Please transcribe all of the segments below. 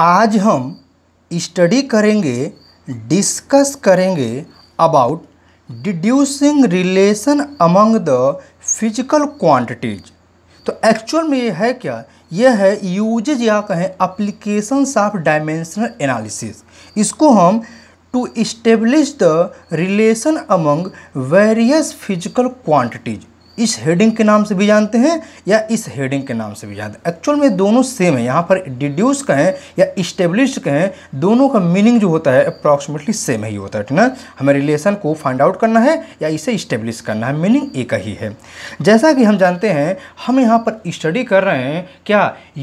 आज हम स्टडी करेंगे डिस्कस करेंगे about deducing relation among the physical quantities तो एक्चुअल में ये है क्या यह है यूजेज या कहें अप्लीकेशंस ऑफ डायमेंशनल एनालिसिस इसको हम to establish the relation among various physical quantities इस हेडिंग के नाम से भी जानते हैं या इस हेडिंग के नाम से भी जानते हैं एक्चुअल में दोनों सेम है यहाँ पर डिड्यूस कहें या इस्टेब्लिश कहें दोनों का मीनिंग जो होता है अप्रॉक्सीमेटली सेम ही होता है ठीक ना हमें रिलेशन को फाइंड आउट करना है या इसे इस्टेब्लिश करना है मीनिंग एक ही है जैसा कि हम जानते हैं हम यहाँ पर स्टडी कर रहे हैं क्या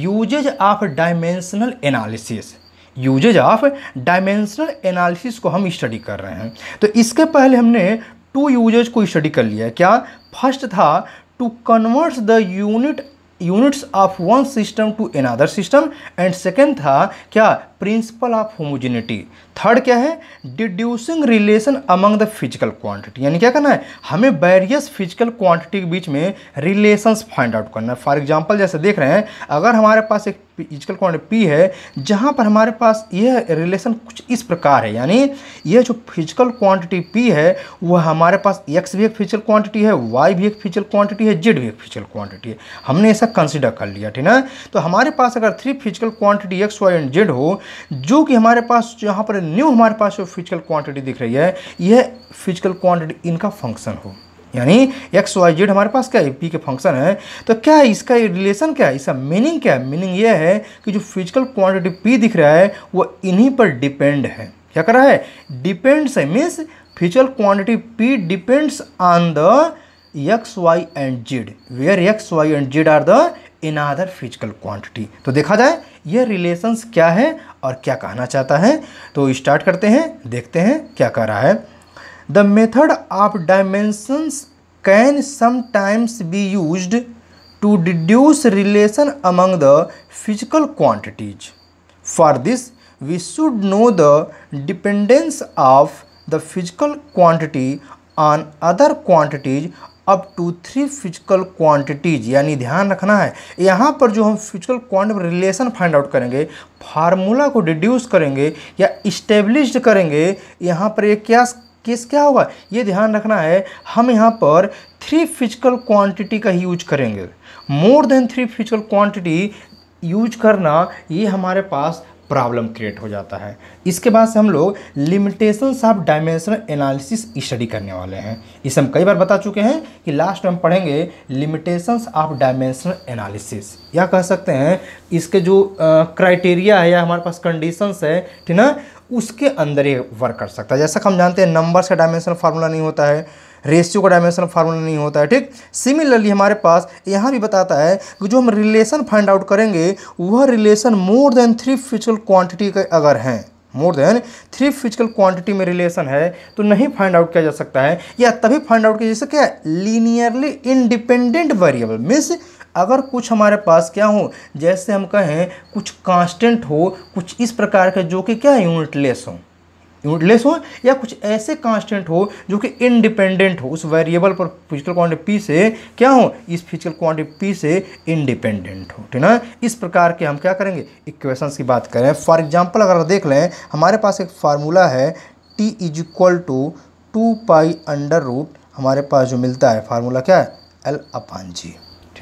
uses of dimensional analysis uses of dimensional analysis को हम स्टडी कर रहे हैं तो इसके पहले हमने टू यूजेज को स्टडी कर लिया क्या फर्स्ट था to convert the unit units of one system to another system and second था क्या प्रिंसिपल ऑफ होमोजेनिटी थर्ड क्या है deducing relation among the physical quantity यानी क्या करना है हमें वेरियस फिजिकल क्वांटिटी के बीच में रिलेशंस फाइंड आउट करना है फॉर एग्जांपल जैसे देख रहे हैं अगर हमारे पास एक फिजिकल क्वांटिटी पी है जहाँ पर हमारे पास यह रिलेशन कुछ इस प्रकार है यानी यह जो फिजिकल क्वांटिटी पी है वह हमारे पास एक्स भी एक फिजिकल क्वांटिटी है वाई भी एक फिजिकल क्वांटिटी है जेड भी एक फिजिकल क्वांटिटी है हमने ऐसा कंसिडर कर लिया ठीक है तो हमारे पास अगर three physical quantity X Y and Z हो जो कि हमारे पास यहाँ पर न्यू हमारे पास जो फिजिकल क्वांटिटी दिख रही है यह फिजिकल क्वांटिटी इनका फंक्शन हो यानी एक्स वाई जेड हमारे पास क्या है पी के फंक्शन है तो क्या है इसका रिलेशन क्या है इसका मीनिंग क्या है मीनिंग यह है कि जो फिजिकल क्वांटिटी पी दिख रहा है वो इन्हीं पर डिपेंड है क्या कर रहा है डिपेंड्स है means physical quantity P depends on the X Y and Z where X Y and Z are the in other physical quantity तो देखा जाए ये रिलेशंस क्या है और क्या कहना चाहता है तो स्टार्ट करते हैं देखते हैं क्या कह रहा है the method of dimensions can sometimes be use to deduce relation among the physical quantities for this we should know the dependence of the physical quantity on other quantities up to three physical quantities यानी ध्यान रखना है यहाँ पर जो हम physical quantity relation find out करेंगे formula को डिड्यूस करेंगे या इस्टेब्लिश करेंगे यहाँ पर एक क्या केस क्या होगा ये ध्यान रखना है हम यहाँ पर थ्री फिजिकल क्वांटिटी का यूज करेंगे more than three physical quantity use करना ये हमारे पास प्रॉब्लम क्रिएट हो जाता है इसके बाद से हम लोग limitations of dimensional analysis study करने वाले हैं इसे हम कई बार बता चुके हैं कि लास्ट हम पढ़ेंगे लिमिटेशंस ऑफ डायमेंशनल एनालिसिस या कह सकते हैं इसके जो क्राइटेरिया है या हमारे पास कंडीशंस है ठीक ना उसके अंदर ये वर्क कर सकता है जैसा कि हम जानते हैं नंबर्स का डायमेंशनल फार्मूला नहीं होता है रेशियो का डायमेंशन फार्मूला नहीं होता है ठीक सिमिलरली हमारे पास यहाँ भी बताता है कि जो हम रिलेशन फाइंड आउट करेंगे वह relation more than three physical quantity के अगर हैं more than three physical quantity में रिलेशन है तो नहीं फाइंड आउट किया जा सकता है या तभी फाइंड आउट किया जा सकता है लीनियरली इंडिपेंडेंट वेरिएबल मीन्स अगर कुछ हमारे पास क्या हो जैसे हम कहें कुछ कांस्टेंट हो कुछ इस प्रकार के जो कि क्या यूनिटलेस हों यूनिटलेस हो या कुछ ऐसे कांस्टेंट हो जो कि इंडिपेंडेंट हो उस वेरिएबल पर फिजिकल क्वांटिटी पी से क्या हो इस फिजिकल क्वांटिटी पी से इंडिपेंडेंट हो ठीक ना इस प्रकार के हम क्या करेंगे इक्वेशन की बात करें फॉर एग्जाम्पल अगर देख लें हमारे पास एक फार्मूला है T is equal to two pi under root हमारे पास जो मिलता है फार्मूला क्या है एल अपान जी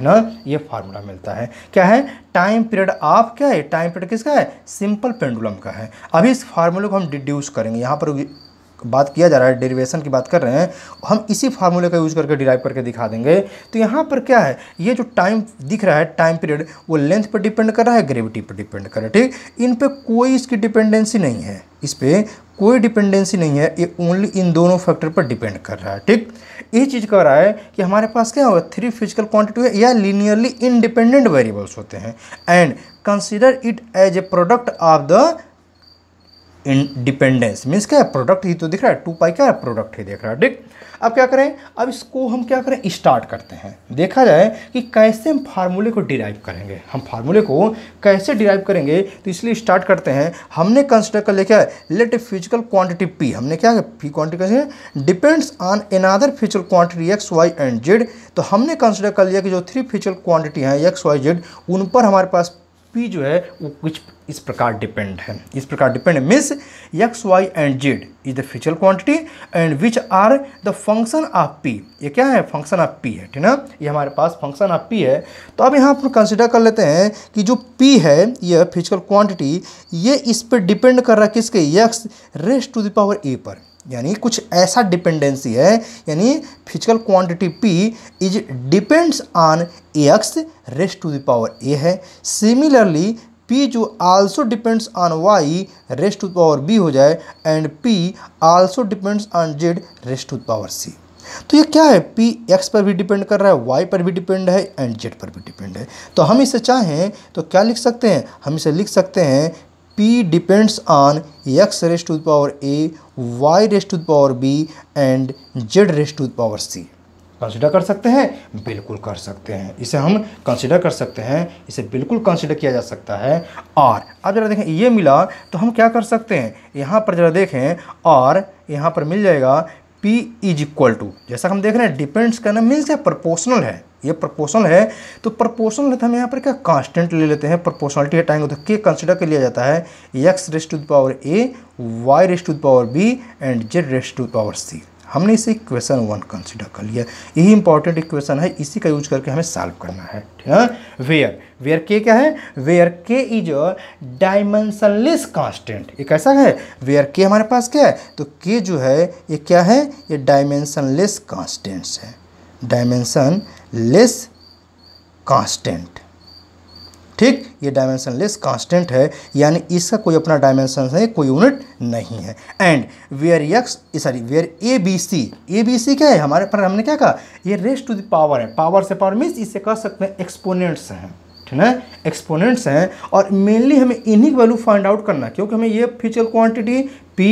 ना ये फार्मूला मिलता है क्या है टाइम पीरियड ऑफ क्या है टाइम पीरियड किसका है सिंपल पेंडुलम का है अभी इस फार्मूले को हम डिड्यूस करेंगे यहाँ पर बात किया जा रहा है डेरिवेशन की बात कर रहे हैं हम इसी फार्मूले का यूज़ करके डिराइव करके दिखा देंगे तो यहाँ पर क्या है ये जो टाइम दिख रहा है टाइम पीरियड वो लेंथ पर डिपेंड कर रहा है ग्रेविटी पर डिपेंड कर रहा है ठीक इन पर कोई इसकी डिपेंडेंसी नहीं है इस पर कोई डिपेंडेंसी नहीं है ये ओनली इन दोनों फैक्टर पर डिपेंड कर रहा है ठीक ये चीज़ कह रहा है कि हमारे पास क्या होगा थ्री फिजिकल क्वांटिटी है या लीनियरली इंडिपेंडेंट वेरिएबल्स होते हैं and consider it as a product of the independence means क्या प्रोडक्ट ही तो दिख रहा है टू पाई क्या है प्रोडक्ट ही देख रहा है ठीक अब क्या करें अब इसको हम क्या करें स्टार्ट करते हैं देखा जाए कि कैसे हम फार्मूले को डिराइव करेंगे हम फार्मूले को कैसे डिराइव करेंगे तो इसलिए स्टार्ट करते हैं हमने कंसिडर कर लिया क्या है let a physical quantity P हमने क्या पी क्वान्टिटी कैसे depends on another physical quantity X Y and Z तो हमने कंसिडर कर लिया कि जो थ्री फिजिकल क्वान्टिटी हैं एक्स वाई जेड उन पर हमारे पास पी जो है वो कुछ इस प्रकार डिपेंड है इस प्रकार depend means X Y and Z is the physical quantity and which are the function of P ये क्या है फंक्शन ऑफ पी है ठीक ना ये हमारे पास फंक्शन ऑफ पी है तो अब यहाँ पर कंसिडर कर लेते हैं कि जो पी है यह फिजिकल क्वांटिटी ये इस पर डिपेंड कर रहा है किसके X raised to the power A पर यानी कुछ ऐसा डिपेंडेंसी है यानी physical quantity P is depends on A X raised to the power A है सिमिलरली पी जो also depends on Y raised to power B हो जाए and P also depends on Z raised to power C तो ये क्या है P x पर भी डिपेंड कर रहा है वाई पर भी डिपेंड है एंड जेड पर भी डिपेंड है तो हम इसे चाहें तो क्या लिख सकते हैं हम इसे लिख सकते हैं P depends on x raised to the power a, y raised to the power b and z raised to the power c. Consider कर सकते हैं बिल्कुल कर सकते हैं इसे हम कंसिडर कर सकते हैं इसे बिल्कुल कंसिडर किया जा सकता है और अब ज़रा देखें ये मिला तो हम क्या कर सकते हैं यहाँ पर ज़रा देखें और यहाँ पर मिल जाएगा P इज इक्वल टू जैसा हम देख रहे हैं डिपेंड्स करना मीन्स है प्रपोर्सनल है ये प्रपोर्शनल है तो है तो हम यहाँ पर क्या कांस्टेंट ले लेते हैं प्रपोर्शनलिटी हटाएंगे तो के कंसिडर कर लिया जाता है X raised to the power A Y raised to the power B and Z raised to the power C हमने इसे इक्वेशन वन कंसिडर कर लिया यही इंपॉर्टेंट इक्वेशन है इसी का यूज करके हमें सॉल्व करना है वेयर वेयर के क्या है where K is a dimensionless constant ये कैसा है वेयर के हमारे पास क्या है तो के जो है ये क्या है ये डायमेंशनलेस कांस्टेंट्स है डायमेंशन लेस कांस्टेंट ठीक ये डायमेंशन लेस कांस्टेंट है यानी इसका कोई अपना डायमेंशन है कोई यूनिट नहीं है and where X sorry where A B C A B C क्या है हमारे पर हमने क्या कहा ये रेस्ट टू द पावर है पावर से पावर मीन्स इसे कह सकते हैं एक्सपोनेंट्स हैं ठीक है एक्सपोनेंट्स हैं और मेनली हमें इन्हीं वैल्यू फाइंड आउट करना क्योंकि हमें ये physical quantity P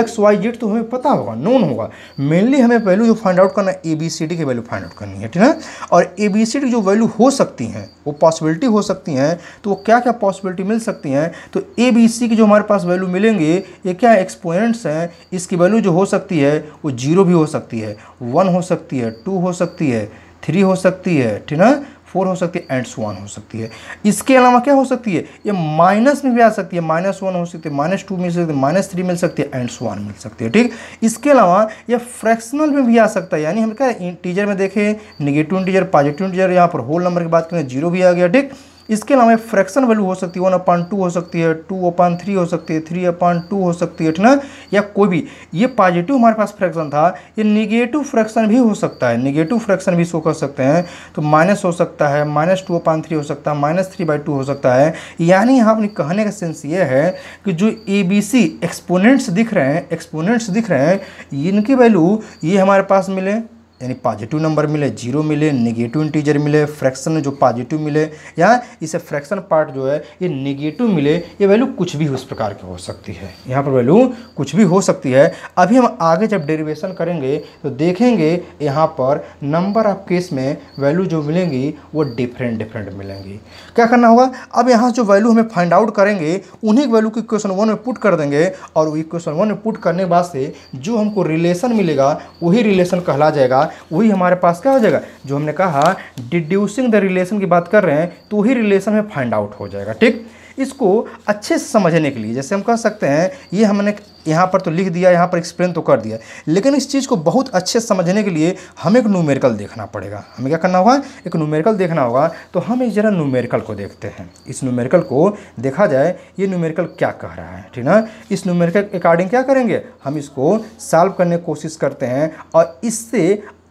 X Y Z तो हमें पता होगा नोन होगा मेनली हमें वैल्यू जो फाइंड आउट करना ए बी सी डी की वैल्यू फाइंड आउट करनी है ठीक है और ए बी सी डी जो वैल्यू हो सकती हैं वो पॉसिबिलिटी हो सकती हैं तो वो क्या क्या पॉसिबिलिटी मिल सकती हैं तो ए बी सी की जो हमारे पास वैल्यू मिलेंगे ये क्या एक्सपोनेंट्स हैं इसकी वैल्यू जो हो सकती है वो जीरो भी हो सकती है वन हो सकती है टू हो सकती है थ्री हो सकती है ठीक है फोर हो सकती है एंड्स वन हो सकती है इसके अलावा क्या हो सकती है ये माइनस में भी आ सकती है माइनस वन हो सकती है माइनस टू मिल सकती है माइनस थ्री मिल सकती है एंड्स वन मिल सकती है ठीक इसके अलावा ये फ्रैक्शनल में भी आ सकता है यानी हम क्या इंटीजर में देखें निगेटिव इंटीजर पॉजिटिव इंटीजर यहाँ पर होल नंबर की बात करें जीरो भी आ गया ठीक इसके अलावा फ्रैक्शन वैल्यू हो सकती है वन अपान टू हो सकती है टू अपान थ्री हो सकती है थ्री अपान टू हो सकती है ना या कोई भी ये पॉजिटिव हमारे पास फ्रैक्शन था ये निगेटिव फ्रैक्शन भी हो सकता है निगेटिव फ्रैक्शन भी शो कर सकते हैं तो माइनस हो सकता है माइनस टू अपान थ्री हो सकता है माइनस थ्री बाई टू हो सकता है यानी यहाँ अपने कहने का सेंस ये है कि जो ए बी सी एक्सपोनेंट्स दिख रहे हैं एक्सपोनेंट्स दिख रहे हैं इनकी वैल्यू ये हमारे पास मिले यानी पॉजिटिव नंबर मिले जीरो मिले नेगेटिव इंटीजर मिले फ्रैक्शन जो पॉजिटिव मिले या इसे फ्रैक्शन पार्ट जो है ये नेगेटिव मिले ये वैल्यू कुछ भी उस प्रकार की हो सकती है यहाँ पर वैल्यू कुछ भी हो सकती है अभी हम आगे जब डेरिवेशन करेंगे तो देखेंगे यहाँ पर नंबर ऑफ केस में वैल्यू जो मिलेंगी वो डिफरेंट डिफरेंट मिलेंगी क्या करना होगा अब यहाँ जो वैल्यू हमें फाइंड आउट करेंगे उन्हीं वैल्यू को क्वेश्चन वन में पुट कर देंगे और इक्वेशन वन में पुट करने के बाद से जो हमको रिलेशन मिलेगा वही रिलेशन कहला जाएगा वही हमारे पास क्या हो जाएगा जो हमने कहा डिड्यूसिंग द रिलेशन की बात कर रहे हैं तो वही रिलेशन में फाइंड आउट हो जाएगा ठीक इसको अच्छे से समझने के लिए जैसे हम कह सकते हैं ये हमने यहाँ पर तो लिख दिया यहाँ पर एक्सप्लेन तो कर दिया लेकिन इस चीज़ को बहुत अच्छे से समझने के लिए हमें एक न्यूमेरिकल देखना पड़ेगा हमें क्या करना होगा एक न्यूमेरिकल देखना होगा तो हम एक ज़रा न्यूमेरिकल को देखते हैं इस न्यूमेरिकल को देखा जाए ये न्यूमेरिकल क्या कह रहा है ठीक ना इस न्यूमेरिकल अकॉर्डिंग क्या करेंगे हम इसको सॉल्व करने की कोशिश करते हैं और इससे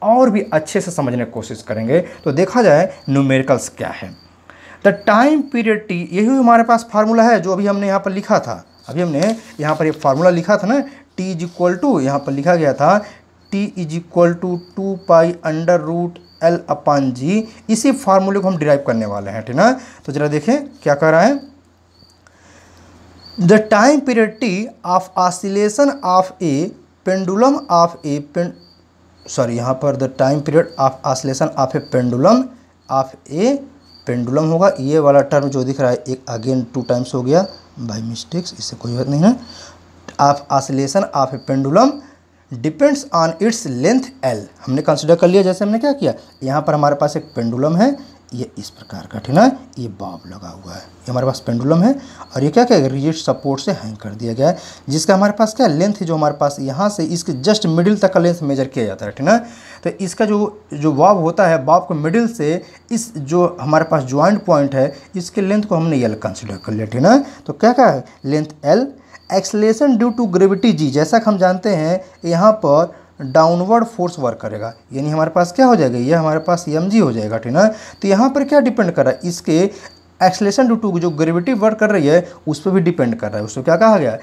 और भी अच्छे से समझने की कोशिश करेंगे तो देखा जाए न्यूमेरिकल्स क्या है द टाइम पीरियड टी यही हमारे पास फार्मूला है जो अभी हमने यहाँ पर लिखा था अभी हमने यहाँ पर ये यह फार्मूला लिखा था ना टी इज इक्वल टू यहाँ पर लिखा गया था T is equal to two pi under root L upon G इसी फार्मूले को हम डिराइव करने वाले हैं ठीक ना तो जरा देखें क्या कह रहा है the time period T of oscillation of a pendulum of a sorry यहाँ पर the time period of oscillation of a pendulum of a pendulum होगा ये वाला टर्म जो दिख रहा है एक अगेन टू टाइम्स हो गया बाई मिस्टेक्स इससे कोई बात नहीं है of oscillation of a pendulum depends on its length L हमने कंसिडर कर लिया जैसे हमने क्या किया यहाँ पर हमारे पास एक पेंडुलम है ये इस प्रकार का ठीक है ये बॉब लगा हुआ है ये हमारे पास पेंडुलम है और ये क्या क्या रिजिट सपोर्ट से हैंग कर दिया गया है जिसका हमारे पास क्या लेंथ जो हमारे पास यहाँ से इसके जस्ट मिडिल तक का लेंथ मेजर किया जाता है ठीक है तो इसका जो जो बॉब होता है बॉब को मिडिल से इस जो हमारे पास ज्वाइंट पॉइंट है इसके लेंथ को हमने एल कंसिडर कर लिया ठीक है तो क्या क्या है length L acceleration due to gravity G जैसा कि हम जानते हैं यहाँ पर डाउनवर्ड फोर्स वर्क करेगा यानी हमारे पास क्या हो जाएगा ये हमारे पास एम हो जाएगा ठीक है तो यहाँ पर क्या डिपेंड कर रहा है इसके एक्सलेशन ड्यू टू जो ग्रेविटी वर्क कर रही है उस पर भी डिपेंड कर रहा है उसको क्या कहा गया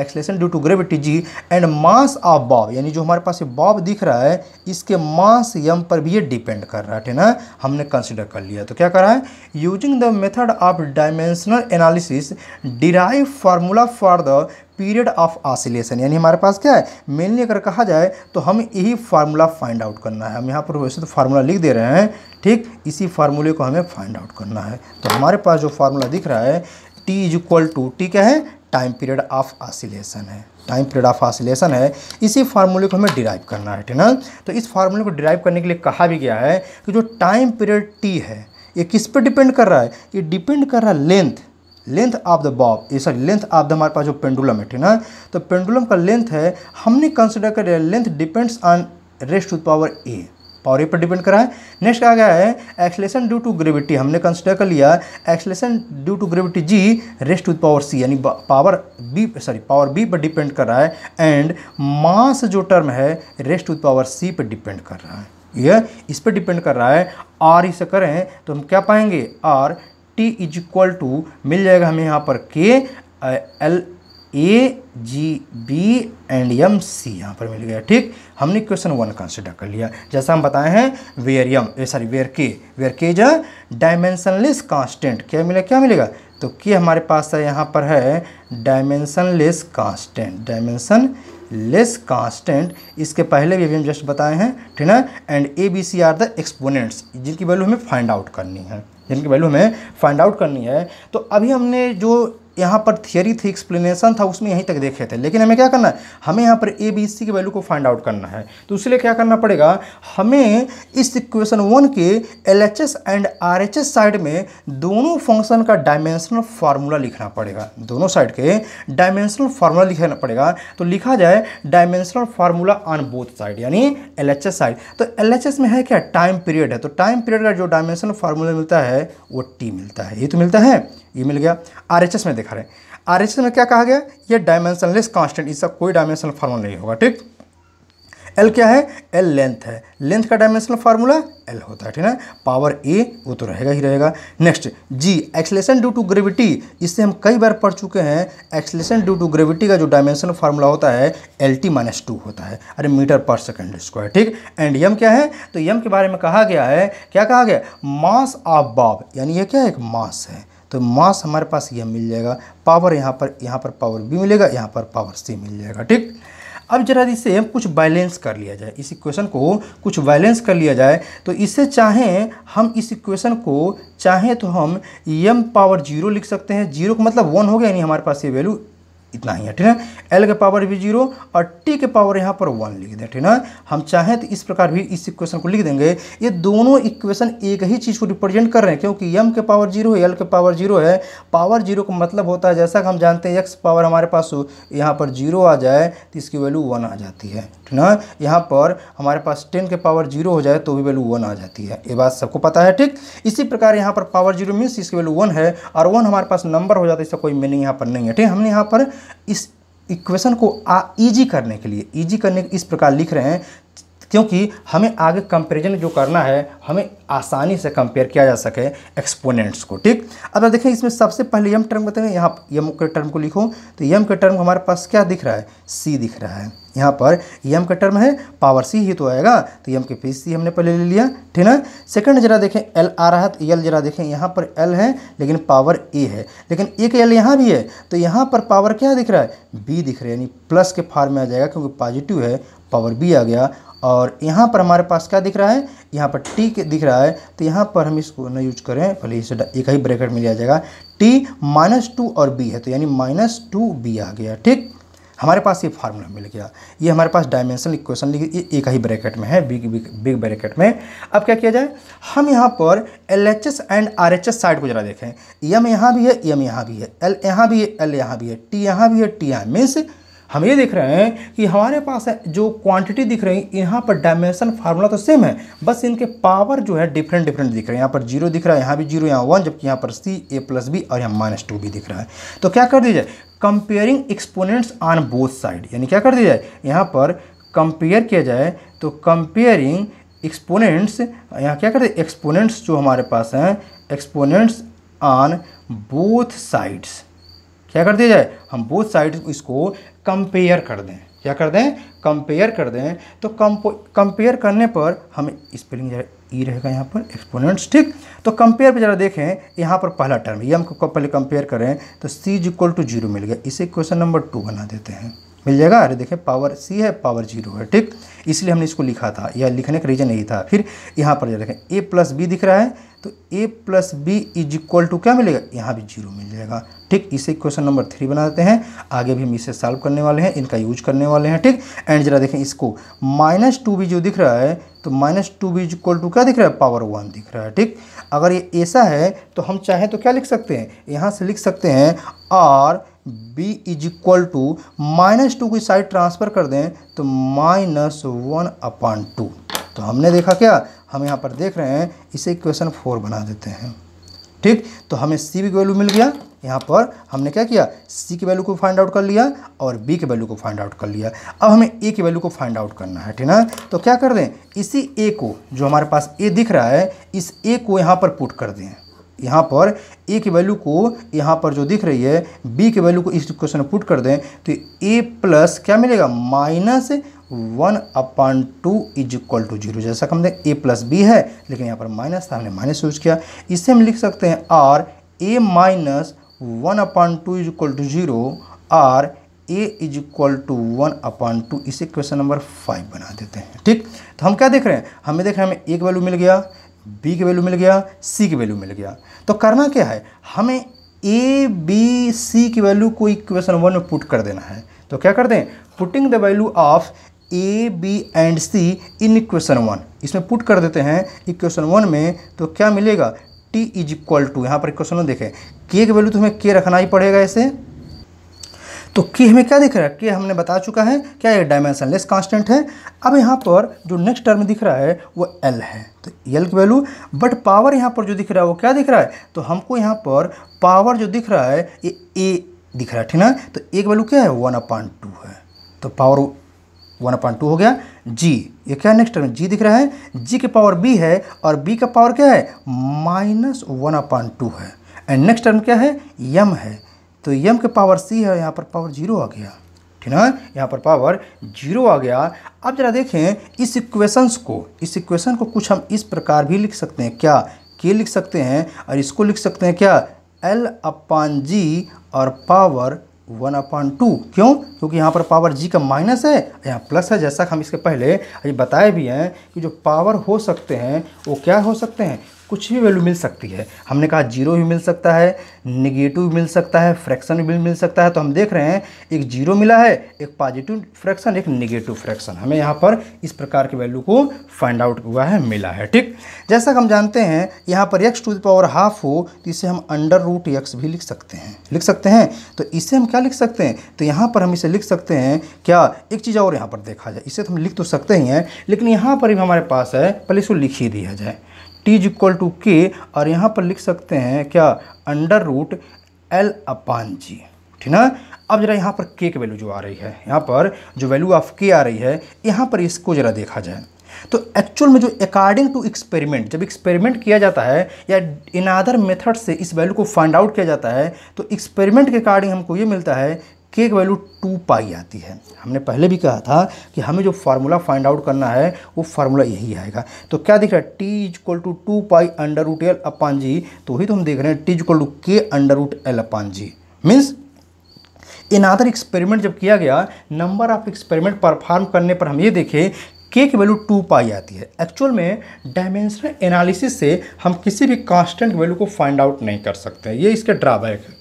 acceleration due to gravity G and mass of bob यानी जो हमारे पास ये बॉब दिख रहा है इसके मास यम पर भी ये डिपेंड कर रहा है ठीक ना हमने कंसिडर कर लिया तो क्या करा है using the method of dimensional analysis derive formula for the period of oscillation यानी हमारे पास क्या है मेनली अगर कहा जाए तो हम यही फार्मूला फाइंड आउट करना है हम यहाँ पर वैसे तो फार्मूला लिख दे रहे हैं ठीक इसी फार्मूले को हमें फाइंड आउट करना है तो हमारे पास जो फार्मूला दिख रहा है T is equal to T क्या है टाइम पीरियड ऑफ आसिलेशन है टाइम पीरियड ऑफ आसिलेशन है इसी फार्मूले को हमें डिराइव करना है ठीक ना तो इस फार्मूले को डिराइव करने के लिए कहा भी गया है कि जो टाइम पीरियड टी है ये किस पर डिपेंड कर रहा है ये डिपेंड कर रहा है length length of the bob ये सॉरी लेंथ ऑफ द हमारे पास जो पेंडुलम है ठीक ना तो पेंडुलम का लेंथ है हमने कंसिडर कर length depends on raised to power A power A पर डिपेंड करा है नेक्स्ट कहा गया है एक्सलेशन ड्यू टू ग्रेविटी हमने कंसिडर कर लिया acceleration due to gravity G raised to power C यानी power B sorry power B पर डिपेंड कर रहा है एंड मास जो टर्म है रेस्ट टू पावर सी पर डिपेंड कर रहा है यह इस पर डिपेंड कर रहा है आर इसे करें तो हम क्या पाएंगे or T is equal to मिल जाएगा हमें यहाँ पर K L A G B and M C यहाँ पर मिल गया ठीक हमने क्वेश्चन वन कंसिडर कर लिया जैसा हम बताए हैं where M sorry where K where K is dimensionless constant क्या मिलेगा क्या मिलेगा तो के हमारे पास है यहाँ पर है dimensionless constant dimensionless constant इसके पहले भी अभी हम जस्ट बताए हैं ठीक है and A B C are the exponents जिनकी वैल्यू हमें फाइंड आउट करनी है जिनकी वैल्यू हमें फाइंड आउट करनी है तो अभी हमने जो यहाँ पर थियरी थी एक्सप्लेनेशन था उसमें यहीं तक देखे थे लेकिन हमें क्या करना है हमें यहाँ पर ए बी सी की वैल्यू को फाइंड आउट करना है तो इसलिए क्या करना पड़ेगा हमें इस इक्वेशन वन के L H S and R H S side में दोनों फंक्शन का डायमेंशनल फार्मूला लिखना पड़ेगा दोनों साइड के डायमेंशनल फार्मूला लिखना पड़ेगा तो लिखा जाए dimensional formula on both side यानी एल एच एस साइड तो एल एच एस में है क्या टाइम पीरियड है तो टाइम पीरियड का जो डायमेंशनल फार्मूला मिलता है वो टी मिलता है ये तो मिलता है ये मिल गया आर में दिखा रहे आर में क्या कहा गया ये डायमेंशनलेस कांस्टेंट इसका कोई डायमेंशनल फार्मूला नहीं होगा ठीक एल क्या है एल लेंथ है लेंथ का डायमेंशनल फार्मूला एल होता है ठीक है पावर ए वो तो रहेगा ही रहेगा next g acceleration due to gravity इससे हम कई बार पढ़ चुके हैं एक्सलेशन ड्यू टू ग्रेविटी का जो डायमेंशनल फार्मूला होता है एल टी माइनस टू होता है अरे मीटर पर सेकेंड स्क्वायर ठीक एंड यम क्या है तो यम के बारे में कहा गया है क्या कहा गया मास ऑफ बॉब यानी यह क्या है एक मास है तो मास हमारे पास यह मिल जाएगा पावर यहाँ पर यहाँ पर पावर बी मिलेगा यहाँ पर पावर सी मिल जाएगा ठीक अब जरा इसे कुछ बैलेंस कर लिया जाए इस इक्वेशन को कुछ बैलेंस कर लिया जाए तो इसे चाहें हम इस इक्वेशन को चाहें तो हम यम पावर जीरो लिख सकते हैं जीरो का मतलब वन हो गया यानी हमारे पास ये वैल्यू इतना ही है ठीक है एल के पावर भी जीरो और टी के पावर यहाँ पर वन लिख दें ठीक है हम चाहें तो इस प्रकार भी इस इक्वेशन को लिख देंगे ये दोनों इक्वेशन एक ही चीज़ को रिप्रेजेंट कर रहे हैं क्योंकि M के पावर जीरो है एल के पावर जीरो है पावर जीरो का मतलब होता है जैसा कि हम जानते हैं एक्स पावर हमारे पास यहाँ पर जीरो आ जाए तो इसकी वैल्यू वन आ जाती है ठीक है यहाँ पर हमारे पास टेन के पावर जीरो हो जाए तो भी वैल्यू वन आ जाती है ये बात सबको पता है ठीक इसी प्रकार यहाँ पर पावर जीरो मीन्स इसकी वैल्यू वन है और वन हमारे पास नंबर हो जाता है इसका कोई मीनिंग यहाँ पर नहीं है ठीक हमने यहाँ पर इस इक्वेशन को आ इजी करने के लिए इजी करने इस प्रकार लिख रहे हैं क्योंकि हमें आगे कंपेरिजन जो करना है हमें आसानी से कंपेयर किया जा सके एक्सपोनेंट्स को ठीक अब देखें इसमें सबसे पहले यम टर्म बताएं यहाँ यम के टर्म को लिखो तो यम के टर्म हमारे पास क्या दिख रहा है सी दिख रहा है यहाँ पर यम का टर्म है पावर सी ही तो आएगा तो यम के पी सी हमने पहले ले लिया ठीक ना सेकंड जरा देखें एल आ रहा है तो एल जरा देखें यहाँ पर एल है लेकिन पावर ए है लेकिन ए का एल यहाँ भी है तो यहाँ पर पावर क्या दिख रहा है बी दिख रहा है यानी प्लस के फार्म में आ जाएगा क्योंकि पॉजिटिव है पावर बी आ गया और यहाँ पर हमारे पास क्या दिख रहा है यहाँ पर टी के दिख रहा है तो यहाँ पर हम इसको ना यूज करें भले इसे एक ही ब्रैकेट में लिया जाएगा टी माइनस टू और बी है तो यानी माइनस टू बी आ गया ठीक हमारे पास ये फार्मूला मिल गया ये हमारे पास डायमेंशनल इक्वेशन लिखी ये एक ही ब्रैकेट में है बिग बिग बिग ब्रैकेट में अब क्या किया जाए हम यहाँ पर L H S and R H S side को जरा देखें यम यहाँ भी है यम यहाँ भी है एल यहाँ भी है एल यहाँ भी है टी यहाँ भी है टी यहाँ मीन्स हम ये देख रहे हैं कि हमारे पास है जो क्वांटिटी दिख रही है यहाँ पर डायमेंशन फार्मूला तो सेम है बस इनके पावर जो है डिफरेंट डिफरेंट दिख रहे हैं यहाँ पर जीरो दिख रहा है यहाँ भी जीरो यहाँ वन जबकि यहाँ पर सी ए प्लस बी और यहाँ माइनस टू भी दिख रहा है तो क्या कर जाए comparing exponents on both side यानी क्या कर दिया जाए यहाँ पर कंपेयर किया जाए तो कंपेयरिंग एक्सपोनेंट्स यहाँ क्या करते एक्सपोनेंट्स जो हमारे पास हैं एक्सपोनेंट्स ऑन बोथ साइड्स क्या कर दिया जाए हम बोथ साइड इसको कंपेयर कर दें क्या कर दें कंपेयर कर दें तो कंपेयर करने पर हमें स्पेलिंग ई रहेगा यहाँ पर एक्सपोनेंट्स ठीक तो कंपेयर पे ज़रा देखें यहाँ पर पहला टर्म ये हम पहले कंपेयर करें तो C is equal to zero मिल गया इसे क्वेश्चन नंबर टू बना देते हैं मिल जाएगा अरे देखें पावर सी है पावर जीरो है ठीक इसलिए हमने इसको लिखा था या लिखने का रीज़न यही था फिर यहाँ पर ज़रा देखें ए प्लस बी दिख रहा है तो A plus B is equal to क्या मिलेगा यहाँ भी जीरो मिल जाएगा ठीक इसे क्वेश्चन नंबर थ्री बनाते हैं आगे भी हम इसे सॉल्व करने वाले हैं इनका यूज करने वाले हैं ठीक एंड जरा देखें इसको माइनस टू बी जो दिख रहा है तो minus two B is equal to क्या दिख रहा है पावर वन दिख रहा है ठीक अगर ये ऐसा है तो हम चाहें तो क्या लिख सकते हैं यहाँ से लिख सकते हैं or B is equal to minus two की साइड ट्रांसफ़र कर दें तो माइनस वन अपॉन टू तो हमने देखा क्या हम यहाँ पर देख रहे हैं इसे इक्वेशन फोर बना देते हैं ठीक तो हमें सी की वैल्यू मिल गया यहाँ पर हमने क्या किया सी की वैल्यू को फाइंड आउट कर लिया और बी की वैल्यू को फाइंड आउट कर लिया अब हमें ए की वैल्यू को फाइंड आउट करना है ठीक ना तो क्या कर दें इसी ए को जो हमारे पास ए दिख रहा है इस ए को यहाँ पर पुट कर दें यहाँ पर ए की वैल्यू को यहाँ पर जो दिख रही है बी की वैल्यू को इस क्वेश्चन में पुट कर दें तो ए प्लस क्या मिलेगा minus one upon two is equal to zero जैसा कि हमने ए प्लस बी है लेकिन यहाँ पर माइनस था हमने माइनस यूज किया इससे हम लिख सकते हैं or A minus one upon two is equal to zero or A is equal to one upon two इसे क्वेश्चन नंबर फाइव बना देते हैं ठीक तो हम क्या देख रहे हैं हमें देख रहे हैं हमें ए की वैल्यू मिल गया बी की वैल्यू मिल गया सी की वैल्यू मिल गया तो करना क्या है हमें ए बी सी की वैल्यू को इक्वेशन वन में पुट कर देना है तो क्या कर दें putting the value of A B and C in equation one इसमें पुट कर देते हैं इक्वेशन वन में तो क्या मिलेगा टी इज इक्वल टू यहाँ पर इक्वेशन वन देखें के की वैल्यू तो हमें के रखना ही पड़ेगा ऐसे तो के हमें क्या दिख रहा है के हमने बता चुका है क्या ये डायमेंशनलेस कांस्टेंट है अब यहाँ पर जो नेक्स्ट टर्म दिख रहा है वो एल है तो एल की वैल्यू बट पावर यहाँ पर जो दिख रहा है वो क्या दिख रहा है तो हमको यहाँ पर पावर जो दिख रहा है ये ए दिख रहा है ठीक ना तो एक वैल्यू क्या है वन अपान टू है तो पावर वन अपॉइंट टू हो गया जी ये क्या नेक्स्ट टर्म जी दिख रहा है जी के पावर बी है और बी का पावर क्या है माइनस वन अपॉइंट टू है एंड नेक्स्ट टर्म क्या है यम है तो यम के पावर सी है यहाँ पर पावर जीरो आ गया ठीक ना यहाँ पर पावर जीरो आ गया अब जरा देखें इस इक्वेशंस को इस इक्वेशन को कुछ हम इस प्रकार भी लिख सकते हैं क्या के लिख सकते हैं और इसको लिख सकते हैं क्या एल अपान जी और पावर वन अपॉन टू क्यों क्योंकि यहाँ पर पावर जी का माइनस है यहाँ प्लस है जैसा हम इसके पहले अभी बताए भी हैं कि जो पावर हो सकते हैं वो क्या हो सकते हैं कुछ भी वैल्यू मिल सकती है हमने कहा जीरो भी मिल सकता है निगेटिव मिल सकता है फ्रैक्शन भी मिल सकता है तो हम देख रहे हैं एक जीरो मिला है एक पॉजिटिव फ्रैक्शन एक निगेटिव फ्रैक्शन हमें यहाँ पर इस प्रकार के वैल्यू को फाइंड आउट हुआ है मिला है ठीक जैसा हम जानते हैं यहाँ पर X to the power half हो तो इसे हम अंडर रूट एक्स भी लिख सकते हैं लिख सकते हैं तो इसे हम क्या लिख सकते हैं तो यहाँ पर हम इसे लिख सकते हैं क्या एक चीज़ और यहाँ पर देखा जाए इसे तो हम लिख तो सकते ही हैं लेकिन यहाँ पर भी हमारे पास है पहले इसको लिख ही दिया जाए टीज इज इक्वल टू के और यहाँ पर लिख सकते हैं क्या under root L upon g ठीक ना अब जरा यहाँ पर के की वैल्यू जो आ रही है यहाँ पर जो वैल्यू ऑफ के आ रही है यहाँ पर इसको जरा देखा जाए तो एक्चुअल में जो अकॉर्डिंग टू एक्सपेरिमेंट जब एक्सपेरिमेंट किया जाता है या इन अदर मेथड से इस वैल्यू को फाइंड आउट किया जाता है तो एक्सपेरिमेंट के अकॉर्डिंग हमको ये मिलता है के वैल्यू टू पाई आती है हमने पहले भी कहा था कि हमें जो फार्मूला फाइंड आउट करना है वो फार्मूला यही आएगा तो क्या दिख रहा है T equal to two pi under root L upon g तो वही तो हम देख रहे हैं T is equal to K under root L upon g means in other experiment जब किया गया नंबर ऑफ एक्सपेरिमेंट परफॉर्म करने पर हम ये देखें के की वैल्यू टू पाई आती है एक्चुअल में डायमेंशनल एनालिसिस से हम किसी भी कांस्टेंट वैल्यू को फाइंड आउट नहीं कर सकते ये इसका ड्राबैक है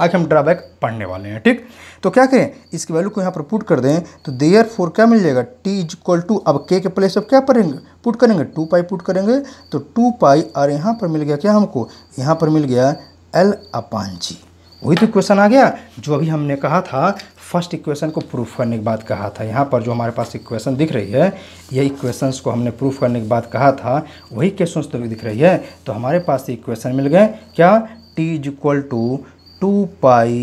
आज हम ड्राबैक पढ़ने वाले हैं ठीक तो क्या करें इसकी वैल्यू को यहाँ पर पुट कर दें तो देयर फोर क्या मिल जाएगा टी इज इक्वल टू अब के के प्लेस अब क्या पढ़ेंगे पुट करेंगे टू पाई पुट करेंगे तो टू पाई और यहाँ पर मिल गया क्या हमको यहाँ पर मिल गया एल अपान जी वही तो क्वेश्चन आ गया जो अभी हमने कहा था फर्स्ट इक्वेशन को प्रूफ करने के बाद कहा था यहाँ पर जो हमारे पास इक्वेशन दिख रही है ये इक्वेशंस को हमने प्रूफ करने के बाद कहा था वही क्वेश्चन तो दिख रही है तो हमारे पास इक्वेशन मिल गए क्या T is equal to two pi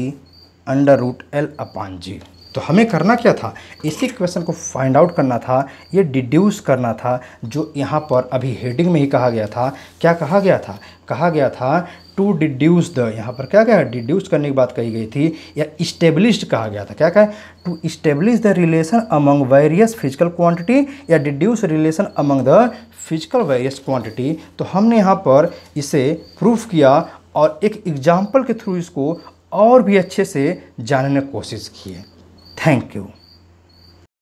under root L upon g तो हमें करना क्या था इसी क्वेश्चन को फाइंड आउट करना था ये डिड्यूस करना था जो यहाँ पर अभी हेडिंग में ही कहा गया था क्या कहा गया था कहा गया था टू डिड्यूस द यहाँ पर क्या क्या डिड्यूस करने की बात कही गई थी या इस्टेब्लिश कहा गया था क्या क्या to establish the relation among various physical quantity या deduce relation among the physical various quantity तो हमने यहाँ पर इसे प्रूफ किया और एक एग्जाम्पल के थ्रू इसको और भी अच्छे से जानने की कोशिश किए थैंक यू